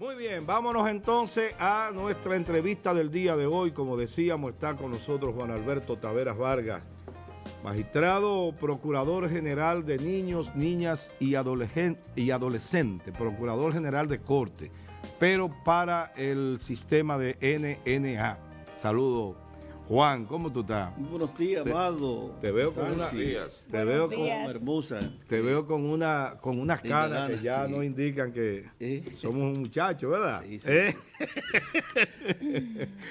Muy bien, vámonos entonces a nuestra entrevista del día de hoy. Como decíamos, está con nosotros Juan Alberto Taveras Vargas, magistrado procurador general de niños, niñas y, adolescentes, y procurador general de corte, pero para el sistema de NNA. Saludos, Juan, ¿cómo tú estás? Buenos días, Amado. Te, veo con te hermosa. Te veo con una con unas caras que ya nos indican que eh. somos un muchacho, ¿verdad? Sí, sí, eh.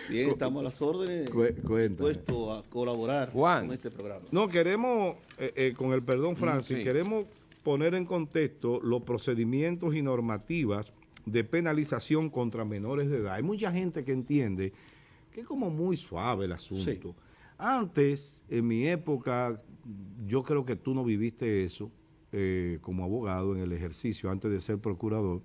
Bien, estamos a las órdenes. Puesto a colaborar Juan, con este programa. No, queremos, eh, con el perdón, mm, Francis, queremos poner en contexto los procedimientos y normativas de penalización contra menores de edad. Hay mucha gente que entiende es como muy suave el asunto. Antes, en mi época, yo creo que tú no viviste eso eh, como abogado en el ejercicio, antes de ser procurador,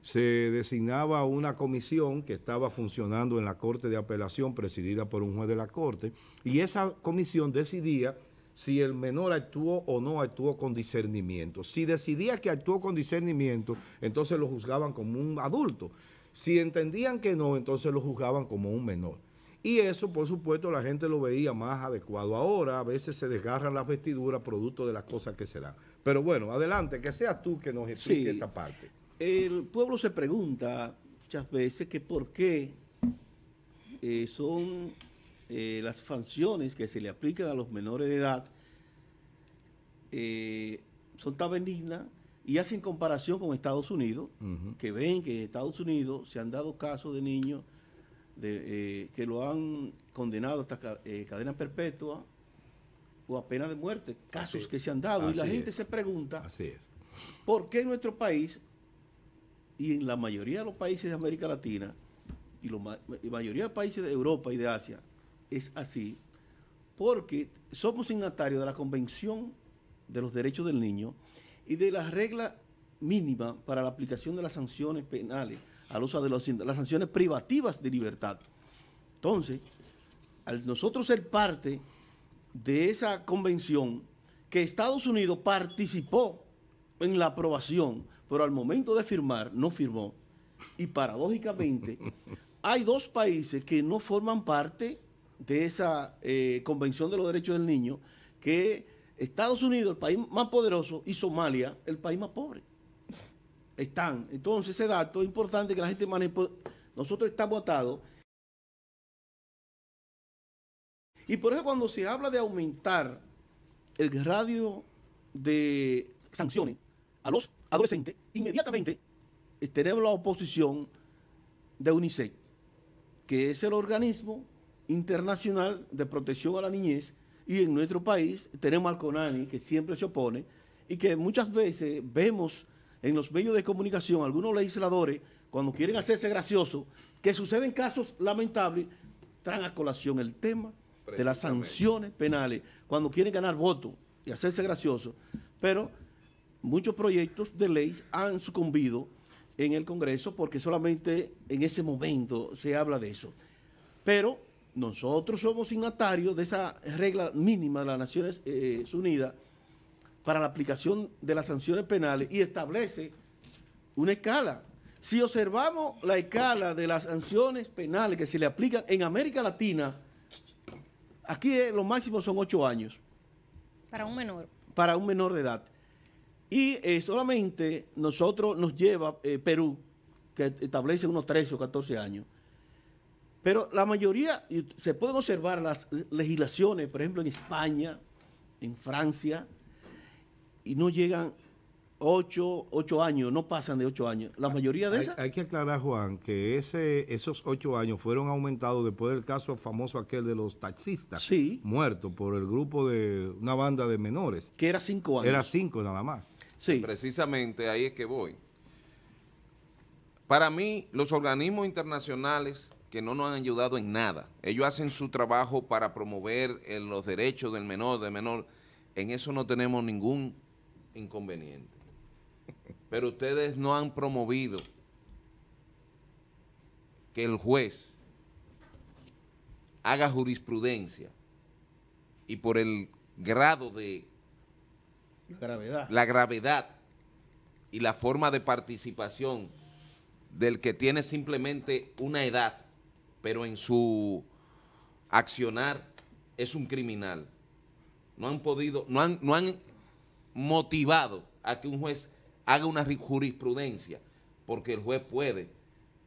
se designaba una comisión que estaba funcionando en la Corte de Apelación, presidida por un juez de la Corte, y esa comisión decidía si el menor actuó o no actuó con discernimiento. Si decidía que actuó con discernimiento, entonces lo juzgaban como un adulto. Si entendían que no, entonces lo juzgaban como un menor. Y eso, por supuesto, la gente lo veía más adecuado ahora. A veces se desgarran las vestiduras producto de las cosas que se dan. Pero bueno, adelante, que seas tú que nos explique esta parte. El pueblo se pregunta muchas veces que por qué eh, son eh, las sanciones que se le aplican a los menores de edad eh, son tan benignas y hacen comparación con Estados Unidos, que ven que en Estados Unidos se han dado casos de niños eh, que lo han condenado hasta eh, cadena perpetua o a pena de muerte, casos que se han dado. y la gente se pregunta, ¿por qué en nuestro país y en la mayoría de los países de América Latina y la mayoría de países de Europa y de Asia es así? Porque somos signatarios de la Convención de los Derechos del Niño y de las reglas mínimas para la aplicación de las sanciones penales al uso de las sanciones privativas de libertad. Entonces, al nosotros ser parte de esa convención, que Estados Unidos participó en la aprobación, pero al momento de firmar no firmó. Y paradójicamente, hay dos países que no forman parte de esa eh, Convención de los Derechos del Niño, que Estados Unidos, el país más poderoso, y Somalia, el país más pobre. Están. Entonces, ese dato es importante que la gente maneje. Pues, nosotros estamos atados. Y por eso cuando se habla de aumentar el radio de sanciones a los adolescentes, inmediatamente eh, tenemos la oposición de UNICEF, que es el organismo internacional de protección a la niñez, y en nuestro país tenemos al CONANI, que siempre se opone, y que muchas veces vemos en los medios de comunicación, algunos legisladores, cuando quieren hacerse graciosos, que suceden casos lamentables, traen a colación el tema de las sanciones penales, cuando quieren ganar votos y hacerse graciosos. Pero muchos proyectos de ley han sucumbido en el Congreso porque solamente en ese momento se habla de eso. Pero nosotros somos signatarios de esa regla mínima de las Naciones eh, Unidas para la aplicación de las sanciones penales y establece una escala. Si observamos la escala de las sanciones penales que se le aplican en América Latina, aquí lo máximo son ocho años. Para un menor. Para un menor de edad. Y eh, solamente nosotros nos lleva eh, Perú, que establece unos 13 o 14 años. Pero la mayoría, se pueden observar las legislaciones, por ejemplo, en España, en Francia, y no llegan ocho, ocho años, no pasan de ocho años. La mayoría de esas. Hay, que aclarar, Juan, que ese, esos ocho años fueron aumentados después del caso famoso aquel de los taxistas. Muertos por el grupo de una banda de menores. Que era cinco años. Era cinco nada más. Sí. Precisamente ahí es que voy. Para mí, los organismos internacionales que no nos han ayudado en nada, ellos hacen su trabajo para promover eh, los derechos del menor, de menor. En eso no tenemos ningún inconveniente. Pero ustedes no han promovido que el juez haga jurisprudencia y por el grado de la gravedad. la gravedad y la forma de participación del que tiene simplemente una edad, pero en su accionar es un criminal. No han podido, no han, no han motivado a que un juez haga una jurisprudencia, porque el juez puede,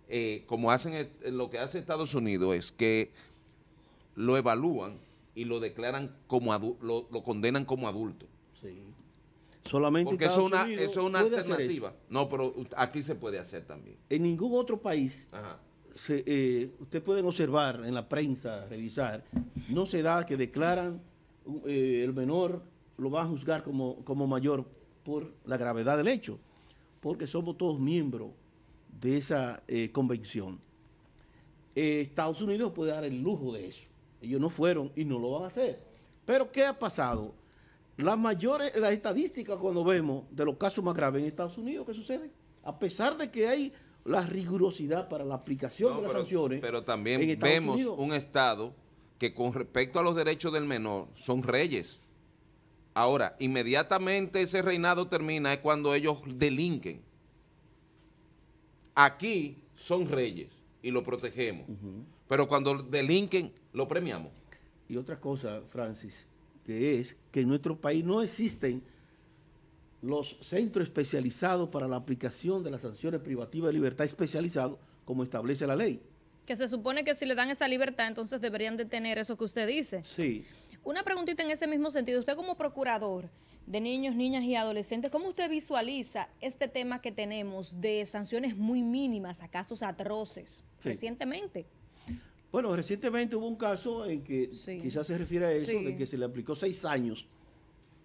eh, como hacen lo que hace Estados Unidos es que lo evalúan y lo declaran como lo, lo condenan como adulto. Sí. Solamente Porque eso, es una alternativa. No, pero aquí se puede hacer también. En ningún otro país, se, eh, ustedes pueden observar en la prensa, revisar, no se da que declaran eh, el menor lo van a juzgar como, mayor por la gravedad del hecho, porque somos todos miembros de esa eh, convención. Eh, Estados Unidos puede dar el lujo de eso. Ellos no fueron y no lo van a hacer. Pero ¿qué ha pasado? Las mayores, las estadísticas cuando vemos de los casos más graves en Estados Unidos, ¿qué sucede? A pesar de que hay la rigurosidad para la aplicación de las sanciones. Pero también vemos un Estado que con respecto a los derechos del menor son reyes. Ahora, inmediatamente ese reinado termina es cuando ellos delinquen. Aquí son reyes y lo protegemos. Pero cuando delinquen, lo premiamos. Y otra cosa, Francis, que es que en nuestro país no existen los centros especializados para la aplicación de las sanciones privativas de libertad especializados, como establece la ley. Que se supone que si le dan esa libertad, entonces deberían de tener eso que usted dice. Sí. Una preguntita en ese mismo sentido. Usted como procurador de niños, niñas y adolescentes, ¿cómo usted visualiza este tema que tenemos de sanciones muy mínimas a casos atroces recientemente? Bueno, recientemente hubo un caso en que quizás se refiere a eso, de que se le aplicó seis años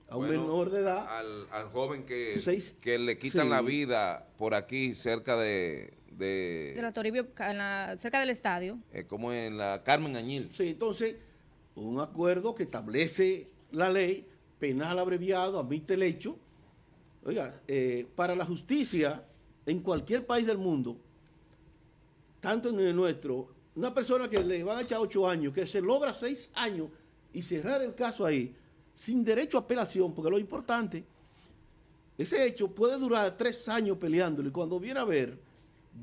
a un menor de edad. Al, joven que, que le quitan la vida por aquí cerca de, de, cerca del estadio. Eh, como en la Carmen Añil. Sí, entonces un acuerdo que establece la ley penal abreviado, admite el hecho. Oiga, eh, para la justicia en cualquier país del mundo, tanto en el nuestro, una persona que le van a echar ocho años, que se logra seis años y cerrar el caso ahí, sin derecho a apelación, porque lo importante, ese hecho puede durar tres años peleándolo y cuando viene a ver,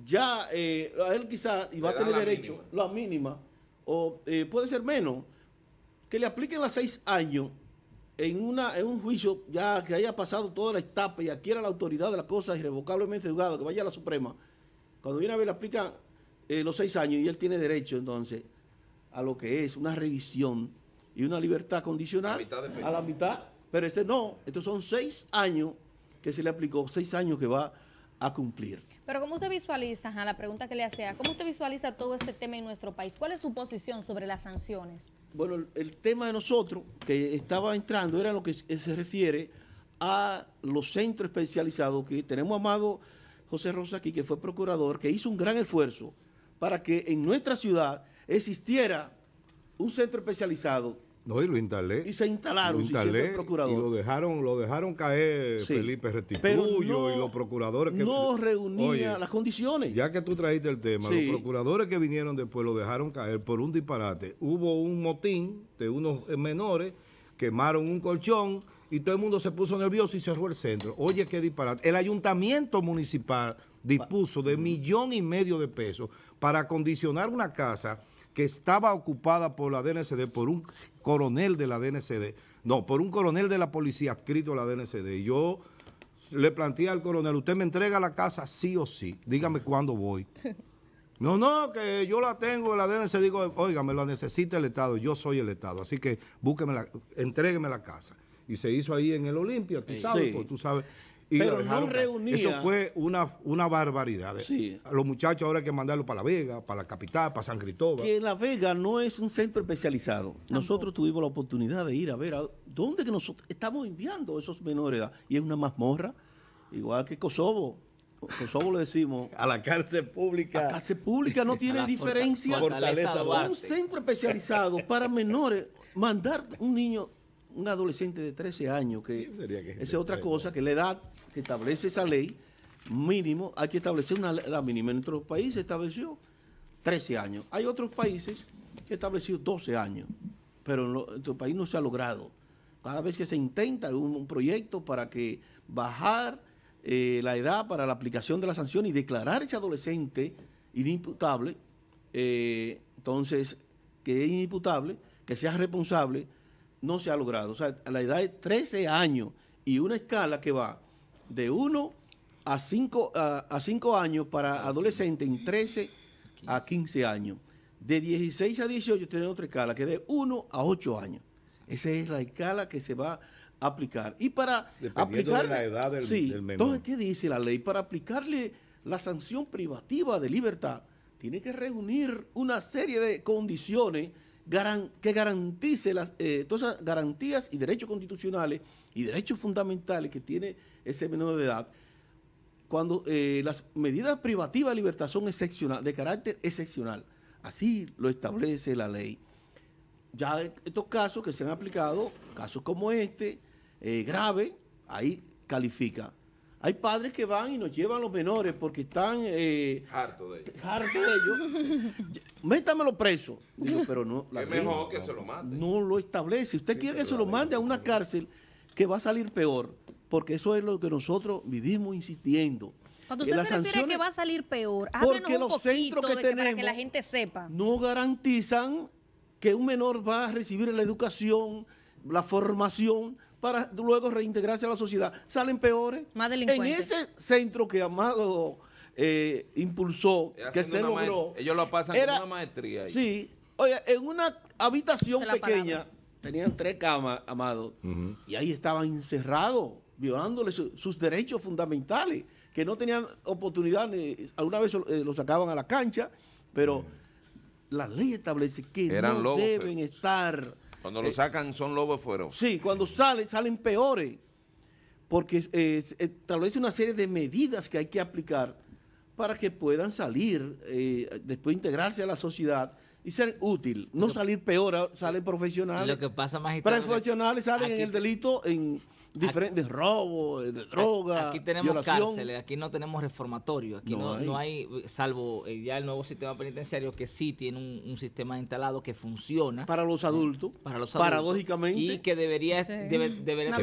ya eh, él quizás iba a tener derecho, la mínima, o eh, puede ser menos que le apliquen los seis años en, una, un juicio ya que haya pasado toda la etapa y adquiera la autoridad de las cosas irrevocablemente juzgado, que vaya a la Suprema, cuando viene a ver le aplica eh, los seis años y él tiene derecho entonces a lo que es una revisión y una libertad condicional a la mitad, pero este no, estos son seis años que se le aplicó, seis años que va a cumplir. Pero ¿cómo usted visualiza, a la pregunta que le hacía, cómo usted visualiza todo este tema en nuestro país? ¿Cuál es su posición sobre las sanciones? Bueno, el tema de nosotros que estaba entrando era lo que se refiere a los centros especializados que tenemos amado José Rosa aquí, que fue procurador, que hizo un gran esfuerzo para que en nuestra ciudad existiera un centro especializado no, y lo instalé. Y se instalaron, lo instalé, procurador. Y lo dejaron, lo dejaron caer Felipe Restituyo y los procuradores que. No reunía las condiciones. Ya que tú trajiste el tema, los procuradores que vinieron después lo dejaron caer por un disparate. Hubo un motín de unos menores, quemaron un colchón y todo el mundo se puso nervioso y cerró el centro. Oye, qué disparate. El ayuntamiento municipal dispuso de mm. millón y medio de pesos para acondicionar una casa que estaba ocupada por la DNCD por un coronel de la DNCD, no, por un coronel de la policía adscrito a la DNCD. Yo le planteé al coronel, usted me entrega la casa sí o sí, dígame cuándo voy. No, no, que yo la tengo en la DNC, digo, oiga, me la necesita el Estado, yo soy el Estado, así que búsqueme la, entrégueme la casa. Y se hizo ahí en el Olimpia, tú sabes, pues, tú sabes pero no reunía. Eso fue una, una barbaridad. los muchachos ahora hay que mandarlos para La Vega, para la capital, para San Cristóbal. Que La Vega no es un centro especializado. Nosotros tuvimos la oportunidad de ir a ver a dónde que nosotros estamos enviando esos menores Y es una mazmorra, igual que Kosovo. Kosovo le decimos. A la cárcel pública. la cárcel pública no tiene diferencia. un centro especializado para menores. Mandar un niño, un adolescente de 13 años, que, esa es otra cosa, que la edad establece esa ley, mínimo, hay que establecer una edad mínima. En otros países estableció 13 años. Hay otros países que estableció 12 años, pero en, nuestro país no se ha logrado. Cada vez que se intenta un, proyecto para que bajar eh, la edad para la aplicación de la sanción y declarar ese adolescente inimputable, eh, entonces que es inimputable, que sea responsable, no se ha logrado. O sea, la edad es 13 años y una escala que va de 1 a 5 a, a años para ah, adolescentes en 13 a 15 años. De 16 a 18 tiene otra escala que es de 1 a 8 años. Esa es la escala que se va a aplicar. Y para aplicar... De la edad del, del menor. Entonces, ¿qué dice la ley? Para aplicarle la sanción privativa de libertad, tiene que reunir una serie de condiciones que garantice las, eh, todas esas garantías y derechos constitucionales y derechos fundamentales que tiene ese menor de edad, cuando eh, las medidas privativas de libertad son excepcional, de carácter excepcional. Así lo establece la ley. Ya estos casos que se han aplicado, casos como este, eh, grave, ahí califica. Hay padres que van y nos llevan los menores porque están... Eh, harto de ellos. Harto de ellos. Métamelo preso. pero no... es mejor que se lo mande. No lo establece. Usted quiere que se lo mande a una cárcel que va a salir peor. Porque eso es lo que nosotros vivimos insistiendo. Cuando eh, usted se refiere que va a salir peor, porque un los centros que, tenemos para que la gente sepa. No garantizan que un menor va a recibir la educación, la formación para luego reintegrarse a la sociedad, salen peores. En ese centro que Amado eh, impulsó, que se logró. Ellos lo pasan con una maestría. Ahí. Sí. Oye, en una habitación pequeña, tenían tres camas, Amado, y ahí estaban encerrados, violándole sus derechos fundamentales, que no tenían oportunidad, alguna vez eh, lo sacaban a la cancha, pero... la ley establece que no deben eh. estar cuando lo eh, sacan son lobos fueron. Sí, cuando salen, salen peores. Porque establece una serie de medidas que hay que aplicar para que puedan salir, eh, después integrarse a la sociedad y ser útil. No salir peor, salen profesionales. Lo que pasa, magistrado. Profesionales salen en el delito, en diferentes robos, de droga. Aquí tenemos cárceles, aquí no tenemos reformatorio, aquí no, hay. salvo eh, ya el nuevo sistema penitenciario que sí tiene un, sistema instalado que funciona. Para los eh, adultos. Para los adultos. Paradójicamente. Y que debería.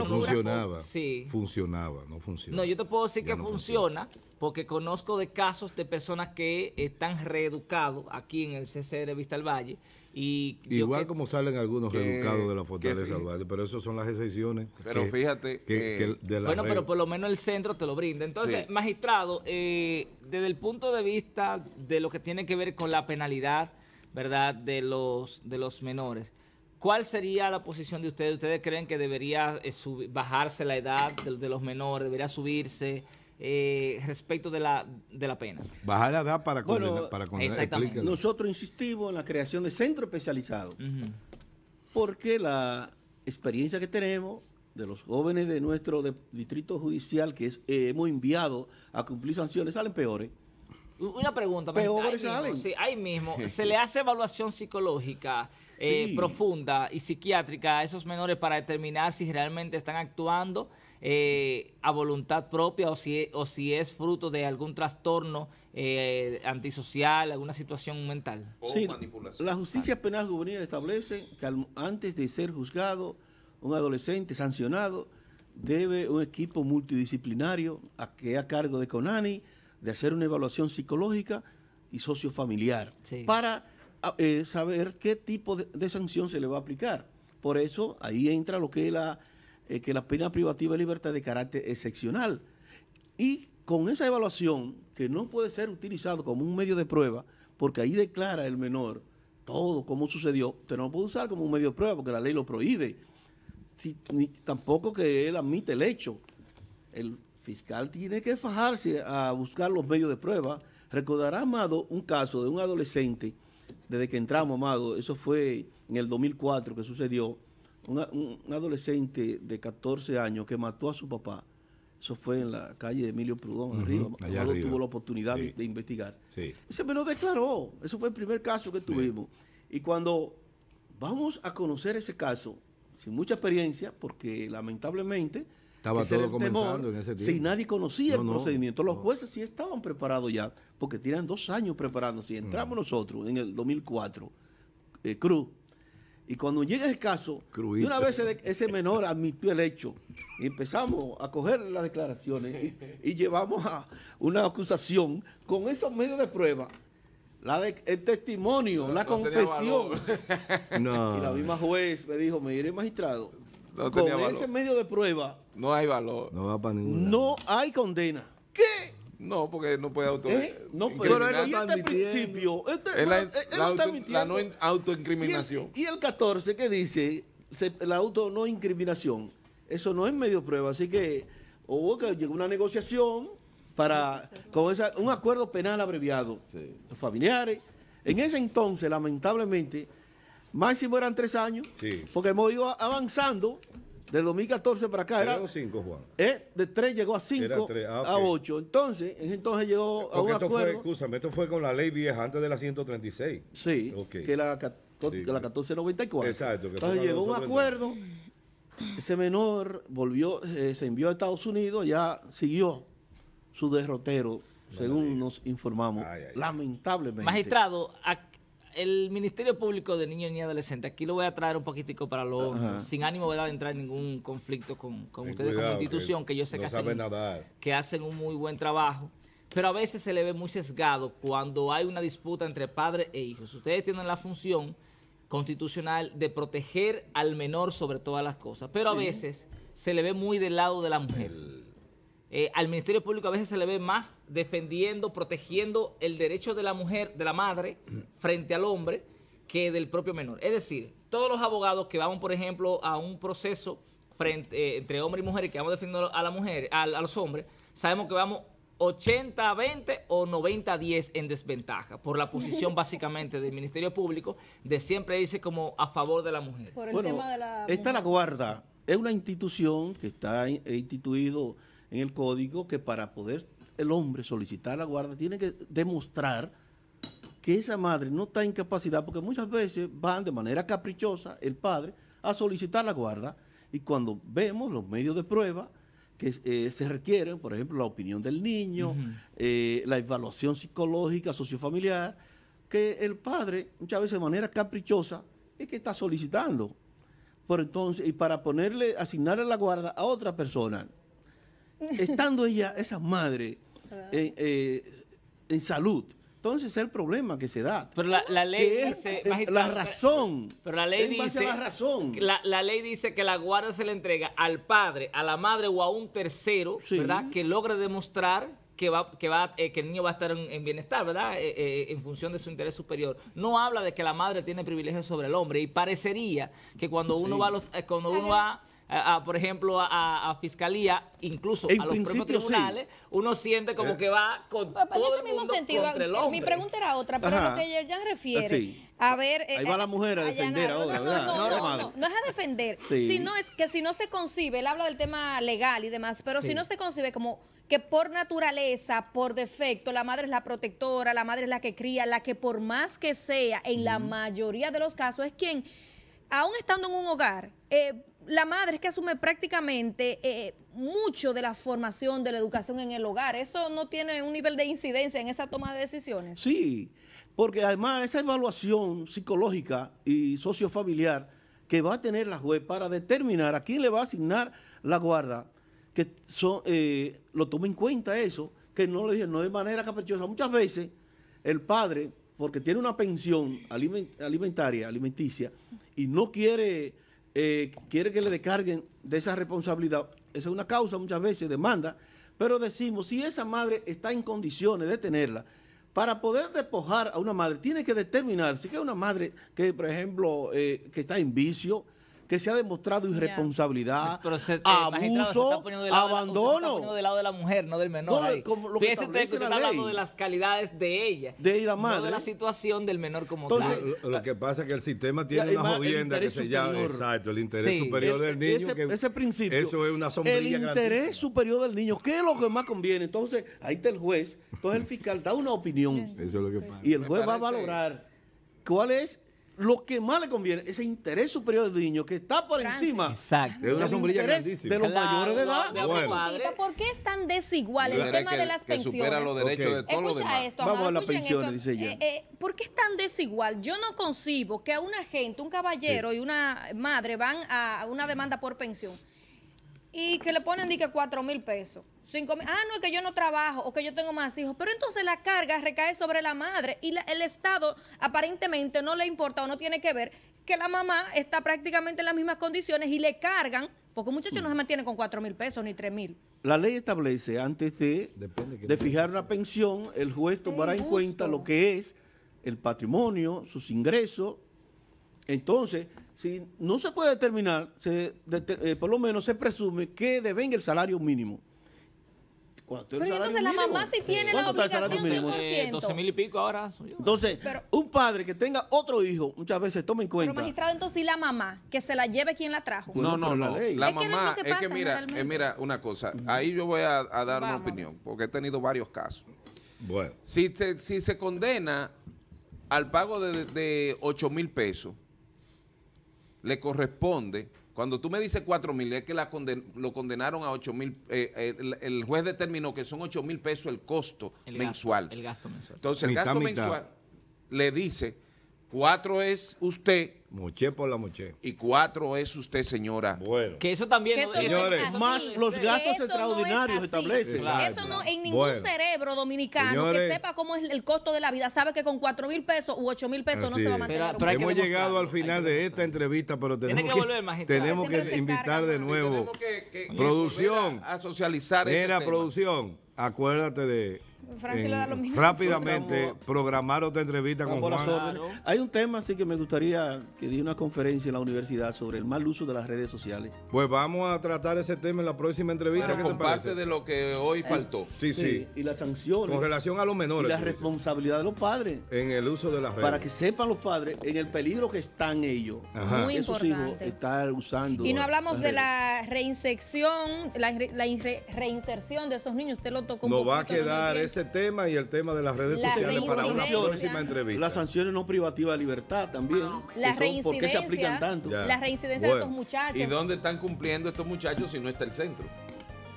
funcionaba. Sí. Funcionaba, no funcionaba No, yo te puedo decir que funciona, porque conozco de casos de personas que están reeducados aquí en el CCR Vista al Valle Igual como salen algunos educados de la fortaleza Duarte, pero eso son las excepciones. Pero fíjate que, eh, Bueno, pero por lo menos el centro te lo brinda. Entonces, magistrado, eh, desde el punto de vista de lo que tiene que ver con la penalidad, ¿verdad?, de los, de los menores. ¿Cuál sería la posición de ustedes? ¿Ustedes creen que debería eh, bajarse la edad de los menores, debería subirse? Eh, respecto de la, de la pena. Bajar la edad para condenar. para exactamente. Nosotros insistimos en la creación de centros especializados, porque la experiencia que tenemos de los jóvenes de nuestro distrito judicial que eh, hemos enviado a cumplir sanciones salen peores. Una pregunta, peores ahí salen. Mismo, sí, ahí mismo, ¿se le hace evaluación psicológica eh, profunda y psiquiátrica a esos menores para determinar si realmente están actuando? Eh, a voluntad propia o si, e, o si es fruto de algún trastorno eh, antisocial, alguna situación mental. La justicia penal juvenil establece que antes de ser juzgado, un adolescente sancionado debe un equipo multidisciplinario a que a cargo de CONANI de hacer una evaluación psicológica y sociofamiliar para eh, saber qué tipo de, de sanción se le va a aplicar. Por eso ahí entra lo que es la eh, que la pena privativa de libertad de carácter excepcional. Y con esa evaluación, que no puede ser utilizado como un medio de prueba, porque ahí declara el menor todo como sucedió, usted no lo puede usar como un medio de prueba porque la ley lo prohíbe. Si, tampoco que él admite el hecho. El fiscal tiene que fajarse a buscar los medios de prueba. Recordará, Amado, un caso de un adolescente, desde que entramos, Amado, eso fue en el 2004 que sucedió, un adolescente de 14 años que mató a su papá. Eso fue en la calle Emilio Prudón, arriba. Allá tuvo la oportunidad de, investigar. Sí. Ese me lo declaró. Eso fue el primer caso que tuvimos. Y cuando vamos a conocer ese caso, sin mucha experiencia, porque lamentablemente estaba todo comenzando en ese tiempo. Si nadie conocía el procedimiento, los jueces sí estaban preparados ya, porque tienen dos años preparándose. Entramos mm. nosotros en el 2004, eh, Cruz, y cuando llega el caso, de una vez ese menor admitió el hecho. empezamos a coger las declaraciones y, llevamos a una acusación con esos medios de prueba. el testimonio, la confesión. Y la misma juez me dijo, mire magistrado, con ese medio de prueba. No hay valor. No hay condena. No, porque no puede auto. ¿Eh? No, pero este principio. Este, la, eh, está no autoincriminación. Y el, 14 que dice la auto no incriminación. Eso no es medio prueba. Así que hubo que llegó una negociación para con un acuerdo penal abreviado. Los familiares. En ese entonces, lamentablemente, máximo eran tres años, sí. porque hemos ido avanzando. De 2014 para acá era. Eh, de 3 llegó a 5, ah, a 8. Entonces, entonces llegó a un esto Fue, esto fue con la ley vieja antes de la 136. Sí, que la, de la 1494. Exacto. entonces llegó un acuerdo. Ese menor volvió, eh, se envió a Estados Unidos, ya siguió su derrotero, según nos informamos, lamentablemente. Magistrado, el Ministerio Público de Niños y Adolescentes, aquí lo voy a traer un poquitico para los... sin ánimo voy de entrar en ningún conflicto con, ustedes como institución, que, yo sé que, hacen, que hacen un muy buen trabajo, pero a veces se le ve muy sesgado cuando hay una disputa entre padres e hijos. Ustedes tienen la función constitucional de proteger al menor sobre todas las cosas, pero a veces se le ve muy del lado de la mujer. Eh, al Ministerio Público a veces se le ve más defendiendo, protegiendo el derecho de la mujer, de la madre, frente al hombre, que del propio menor. Es decir, todos los abogados que vamos, por ejemplo, a un proceso frente, eh, entre hombre y mujer, y que vamos defendiendo a la mujer, a, los hombres, sabemos que vamos 80-20 o 90-10 en desventaja por la posición básicamente del Ministerio Público de siempre irse como a favor de la mujer. Por la la guarda es una institución que está eh, instituido en el código que para poder el hombre solicitar la guarda tiene que demostrar que esa madre no está en capacidad, porque muchas veces van de manera caprichosa el padre a solicitar la guarda y cuando vemos los medios de prueba que eh, se requieren, por ejemplo, la opinión del niño, eh, la evaluación psicológica, sociofamiliar, que el padre muchas veces de manera caprichosa es que está solicitando. Por entonces, y para ponerle, asignarle la guarda a otra persona, estando ella, esa madre, ah. eh, en, salud, entonces es el problema que se da. Pero la, ley es, la eh, razón. Pero la ley dice, la, razón. La, ley dice que la guarda se le entrega al padre, a la madre o a un tercero, ¿verdad? Que logre demostrar que va, que va, eh, que el niño va a estar en, bienestar, ¿verdad? en función de su interés superior. No habla de que la madre tiene privilegios sobre el hombre y parecería que cuando uno va, a cuando uno va por ejemplo, a, fiscalía, incluso a los propios tribunales, uno siente como eh. que va con pues, pues, todo el mundo contra Mi pregunta era otra, pero lo que ya refiere... A ver, ahí eh, va la mujer a defender no, ahora, no, No, no, no, es a defender, sino es que si no se concibe, él habla del tema legal y demás, pero si no se concibe como que por naturaleza, por defecto, la madre es la protectora, la madre es la que cría, la que por más que sea, en la mayoría de los casos es quien aún estando en un hogar, eh, la madre es que asume prácticamente eh, mucho de la formación, de la educación en el hogar. ¿Eso no tiene un nivel de incidencia en esa toma de decisiones? Sí, porque además esa evaluación psicológica y sociofamiliar que va a tener la juez para determinar a quién le va a asignar la guarda, que eh, lo tome en cuenta eso, que no, no de manera caprichosa. Muchas veces el padre porque tiene una pensión alimentaria, alimenticia, y no quiere, eh, quiere que le descarguen de esa responsabilidad. Esa es una causa muchas veces, demanda, pero decimos, si esa madre está en condiciones de tenerla, para poder despojar a una madre, tiene que determinar que es una madre que, por ejemplo, eh, que está en vicio, que se ha demostrado irresponsabilidad, eh, abuso, abandono. De, del lado de la mujer, no del menor. que Fíjese usted, usted está hablando de las calidades de ella. De ella madre. No de la situación del menor como Entonces, tal. Lo, que pasa es que el sistema tiene una jodienda que se llama. Exacto, el interés superior del e-, niño. Ese, principio. Eso es una sombrilla El interés superior del niño. ¿Qué es lo que más conviene? Entonces, ahí está el juez. Entonces, el fiscal da una opinión. Eso es lo que pasa. Y el juez va a valorar cuál es lo que más le conviene es el interés superior del niño que está por encima de una sombrilla grandísima. De los mayores de edad. ¿Por qué es tan desigual el tema de las pensiones? Supera los derechos de todos Vamos a las pensiones, dice ella. Eh, eh, ¿Por qué es tan desigual? Yo no concibo que a una gente, un caballero y una madre van a una demanda por pensión y que le ponen de que cuatro mil pesos. cinco mil. Ah, no, es que yo no trabajo o que yo tengo más hijos. Pero entonces la carga recae sobre la madre y el Estado aparentemente no le importa o no tiene que ver que la mamá está prácticamente en las mismas condiciones y le cargan, porque un muchacho no se mantiene con cuatro mil pesos ni tres mil. La ley establece, antes de, de fijar una pensión, el juez tomará en cuenta lo que es el patrimonio, sus ingresos, entonces, si no se puede determinar, eh, por lo menos se presume que devenga el salario mínimo. Cuando Pero el salario entonces mínimo, la mamá sí tiene la obligación 100%. 12 mil y pico ahora. Entonces, un padre que tenga otro hijo, muchas veces toma en cuenta. Pero magistrado, entonces, ¿y la mamá? Que se la lleve quien la trajo. No, no, no. La, ley. la mamá, es, que, es mira, eh, mira una cosa. Ahí yo voy a, dar una opinión, porque he tenido varios casos. Bueno. Si, te, si se condena al pago de, de 8 mil pesos, le corresponde, cuando tú me dices 4 mil, es que la lo condenaron a 8 mil, eh, eh, el, juez determinó que son 8 mil pesos el costo mensual. el gasto mensual. Entonces, el gasto mensual le dice Cuatro es usted. Moché por la moché. Y cuatro es usted, señora. Bueno. Que eso también... señores, es más los gastos extraordinarios no establecen. Eso no, en ningún cerebro dominicano que sepa cómo es el costo de la vida, sabe que con cuatro mil pesos u ocho mil pesos no se va a mantener. Pero, pero Hemos llegado al final de esta entrevista, pero tenemos que, tenemos que, invitar de nuevo. producción. A, socializar. Era este producción. Acuérdate de Rápidamente, programar otra entrevista con Juan. Hay un tema así que me gustaría que di una conferencia en la universidad sobre el mal uso de las redes sociales. Pues vamos a tratar ese tema en la próxima entrevista. te parte de lo que hoy eh, faltó. sí, sí, Y las sanciones. Con relación a los menores. Y la responsabilidad de los padres. En el uso de las redes. Para que sepan los padres en el peligro que están ellos. Muy Esos Hijos estar usando. Y no hablamos de la reinserción, la, reinserción de esos niños. Usted lo tocó. No va a quedar tema y el tema de las redes sociales para una próxima entrevista. Las sanciones no privativas de libertad también. Ah. ¿Por qué se aplican tanto? Las de estos muchachos. ¿Y dónde están cumpliendo estos muchachos si no está el centro?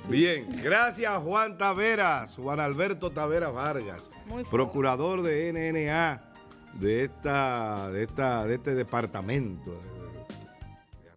Bien, gracias Juan Taveras, Juan Alberto Taveras Vargas, procurador de NNA de, esta, de, esta, de este departamento,